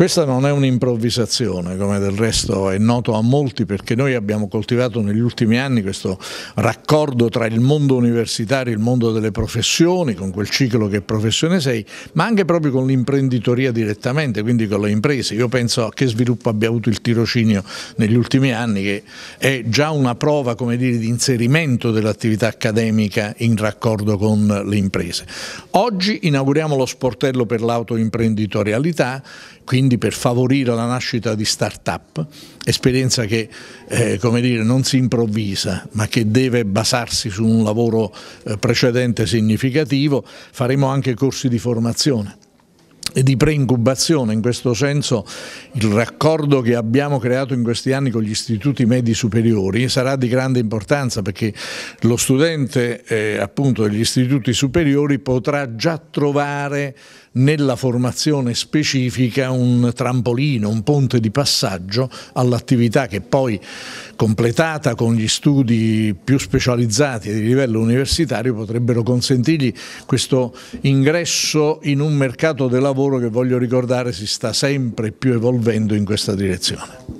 Questa non è un'improvvisazione, come del resto è noto a molti, perché noi abbiamo coltivato negli ultimi anni questo raccordo tra il mondo universitario e il mondo delle professioni, con quel ciclo che è Professione 6, ma anche proprio con l'imprenditoria direttamente, quindi con le imprese. Io penso a che sviluppo abbia avuto il tirocinio negli ultimi anni, che è già una prova come dire, di inserimento dell'attività accademica in raccordo con le imprese. Oggi inauguriamo lo sportello per l'autoimprenditorialità, quindi quindi per favorire la nascita di start-up, esperienza che eh, come dire, non si improvvisa ma che deve basarsi su un lavoro eh, precedente significativo, faremo anche corsi di formazione di preincubazione. In questo senso il raccordo che abbiamo creato in questi anni con gli istituti medi superiori sarà di grande importanza perché lo studente eh, appunto degli istituti superiori potrà già trovare nella formazione specifica un trampolino, un ponte di passaggio all'attività che poi completata con gli studi più specializzati di livello universitario potrebbero consentirgli questo ingresso in un mercato del lavoro lavoro che voglio ricordare si sta sempre più evolvendo in questa direzione.